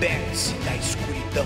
Liberte-se da escuridão.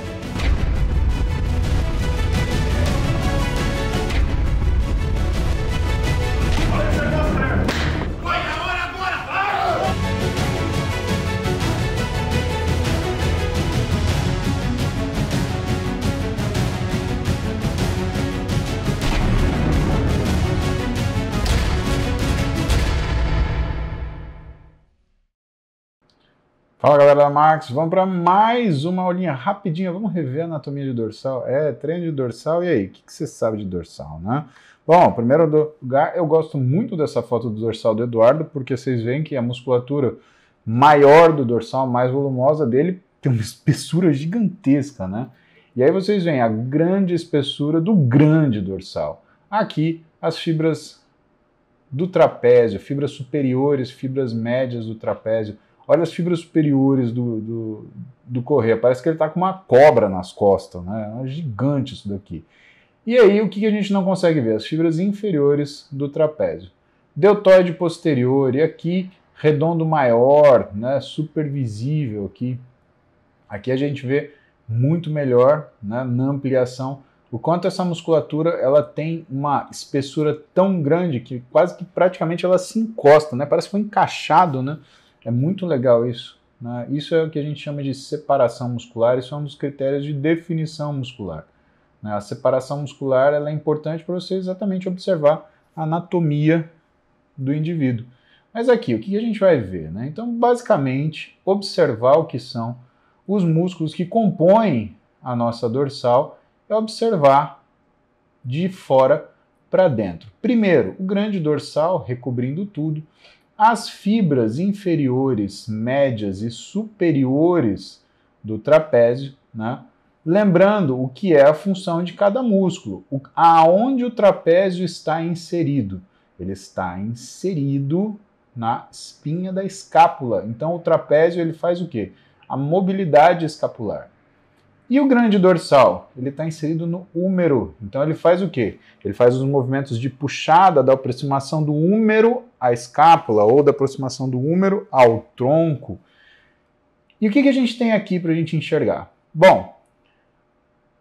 Fala galera Marcos. vamos para mais uma aulinha rapidinha. Vamos rever a anatomia de dorsal. É, treino de dorsal. E aí, o que, que você sabe de dorsal, né? Bom, primeiro lugar, eu gosto muito dessa foto do dorsal do Eduardo, porque vocês veem que a musculatura maior do dorsal, mais volumosa dele, tem uma espessura gigantesca, né? E aí vocês veem a grande espessura do grande dorsal. Aqui, as fibras do trapézio, fibras superiores, fibras médias do trapézio olha as fibras superiores do, do, do Correia, parece que ele está com uma cobra nas costas, né? É gigante isso daqui. E aí, o que a gente não consegue ver? As fibras inferiores do trapézio. Deltoide posterior, e aqui, redondo maior, né? super visível aqui. Aqui a gente vê muito melhor né? na ampliação o quanto essa musculatura ela tem uma espessura tão grande que quase que praticamente ela se encosta, né? Parece que foi encaixado, né? É muito legal isso. Né? Isso é o que a gente chama de separação muscular, isso é um dos critérios de definição muscular. Né? A separação muscular ela é importante para você exatamente observar a anatomia do indivíduo. Mas aqui, o que a gente vai ver? Né? Então, basicamente, observar o que são os músculos que compõem a nossa dorsal é observar de fora para dentro. Primeiro, o grande dorsal recobrindo tudo. As fibras inferiores, médias e superiores do trapézio, né? lembrando o que é a função de cada músculo, o, aonde o trapézio está inserido. Ele está inserido na espinha da escápula. Então o trapézio ele faz o quê? A mobilidade escapular. E o grande dorsal? Ele está inserido no úmero. Então ele faz o quê? Ele faz os movimentos de puxada da aproximação do úmero à escápula ou da aproximação do húmero ao tronco. E o que, que a gente tem aqui para a gente enxergar? Bom,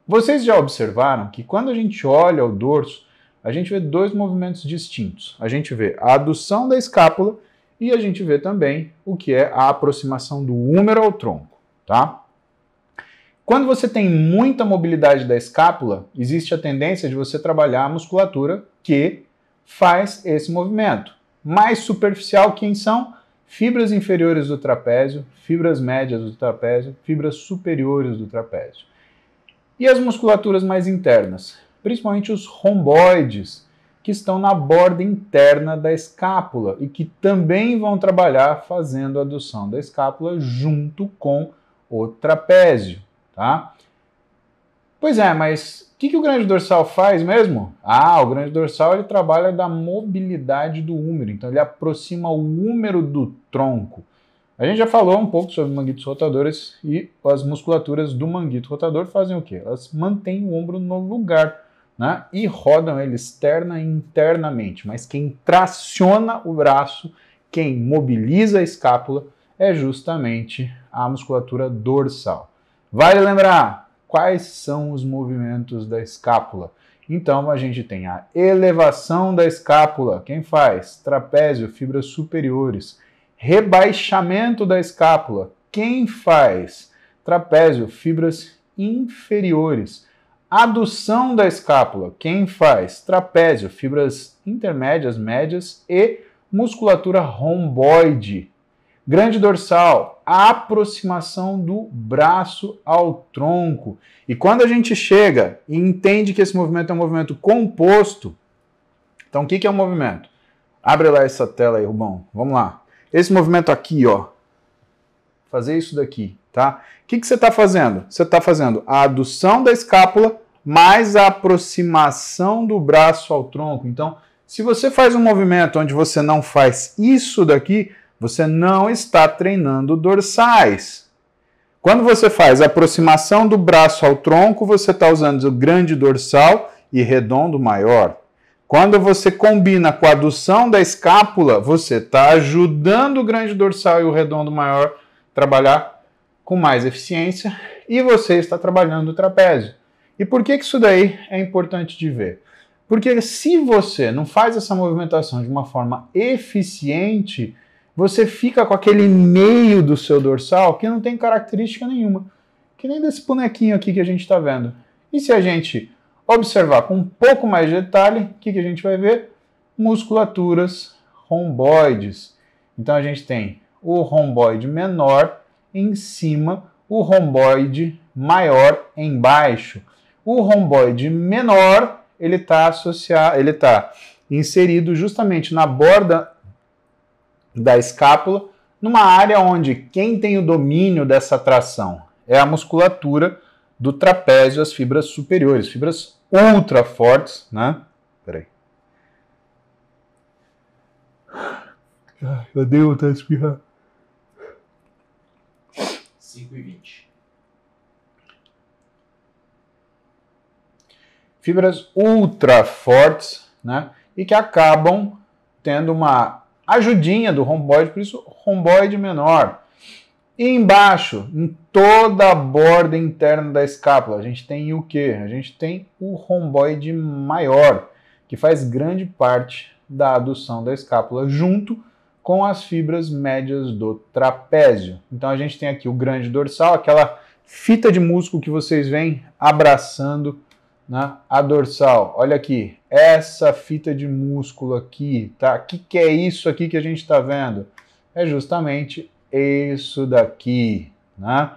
vocês já observaram que quando a gente olha o dorso, a gente vê dois movimentos distintos. A gente vê a adução da escápula e a gente vê também o que é a aproximação do húmero ao tronco, tá? Quando você tem muita mobilidade da escápula, existe a tendência de você trabalhar a musculatura que faz esse movimento mais superficial, quem são fibras inferiores do trapézio, fibras médias do trapézio, fibras superiores do trapézio. E as musculaturas mais internas, principalmente os romboides, que estão na borda interna da escápula e que também vão trabalhar fazendo a adução da escápula junto com o trapézio, tá? Pois é, mas o que, que o grande dorsal faz mesmo? Ah, o grande dorsal ele trabalha da mobilidade do húmero, então ele aproxima o húmero do tronco. A gente já falou um pouco sobre manguitos rotadores e as musculaturas do manguito rotador fazem o quê? Elas mantêm o ombro no lugar né? e rodam ele externa e internamente. Mas quem traciona o braço, quem mobiliza a escápula, é justamente a musculatura dorsal. Vale lembrar, quais são os movimentos da escápula. Então a gente tem a elevação da escápula, quem faz? Trapézio, fibras superiores. Rebaixamento da escápula, quem faz? Trapézio, fibras inferiores. Adução da escápula, quem faz? Trapézio, fibras intermédias, médias e musculatura romboide. Grande dorsal, aproximação do braço ao tronco. E quando a gente chega e entende que esse movimento é um movimento composto, então o que, que é um movimento? Abre lá essa tela aí, Rubão. Vamos lá. Esse movimento aqui, ó. Fazer isso daqui, tá? O que, que você está fazendo? Você está fazendo a adução da escápula mais a aproximação do braço ao tronco. Então, se você faz um movimento onde você não faz isso daqui, você não está treinando dorsais. Quando você faz a aproximação do braço ao tronco, você está usando o grande dorsal e redondo maior. Quando você combina com a adução da escápula, você está ajudando o grande dorsal e o redondo maior a trabalhar com mais eficiência e você está trabalhando o trapézio. E por que, que isso daí é importante de ver? Porque se você não faz essa movimentação de uma forma eficiente, você fica com aquele meio do seu dorsal que não tem característica nenhuma, que nem desse bonequinho aqui que a gente está vendo. E se a gente observar com um pouco mais de detalhe, o que, que a gente vai ver? Musculaturas romboides. Então a gente tem o romboide menor em cima, o romboide maior embaixo. O romboide menor ele está associado, ele está inserido justamente na borda da escápula, numa área onde quem tem o domínio dessa tração é a musculatura do trapézio, as fibras superiores, fibras ultra fortes, né? Peraí. Eu dei tá de espirrar. 5 e 20. Fibras ultra fortes, né? E que acabam tendo uma ajudinha do romboide, por isso romboide menor. E embaixo, em toda a borda interna da escápula, a gente tem o que? A gente tem o romboide maior, que faz grande parte da adução da escápula junto com as fibras médias do trapézio. Então a gente tem aqui o grande dorsal, aquela fita de músculo que vocês vêm abraçando né, a dorsal. Olha aqui, essa fita de músculo aqui, tá? O que, que é isso aqui que a gente está vendo? É justamente isso daqui, né?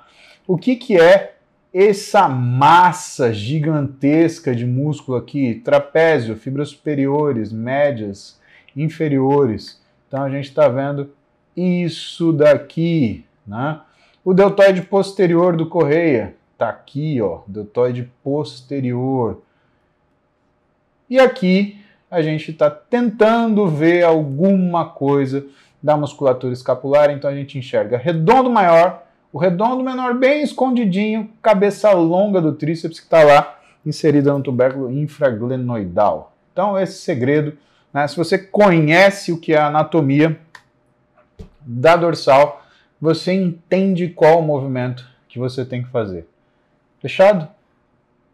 O que, que é essa massa gigantesca de músculo aqui? Trapézio, fibras superiores, médias, inferiores. Então a gente está vendo isso daqui, né? O deltoide posterior do correia tá aqui, ó, deltoide posterior. E aqui a gente está tentando ver alguma coisa da musculatura escapular, então a gente enxerga redondo maior, o redondo menor bem escondidinho, cabeça longa do tríceps que está lá inserida no tubérculo infraglenoidal. Então esse segredo, né, se você conhece o que é a anatomia da dorsal, você entende qual o movimento que você tem que fazer. Fechado?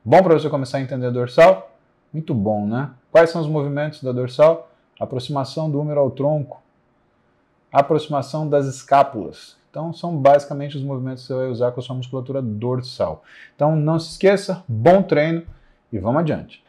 Bom para você começar a entender a dorsal? Muito bom, né? Quais são os movimentos da dorsal? Aproximação do úmero ao tronco, aproximação das escápulas. Então, são basicamente os movimentos que você vai usar com a sua musculatura dorsal. Então, não se esqueça, bom treino e vamos adiante.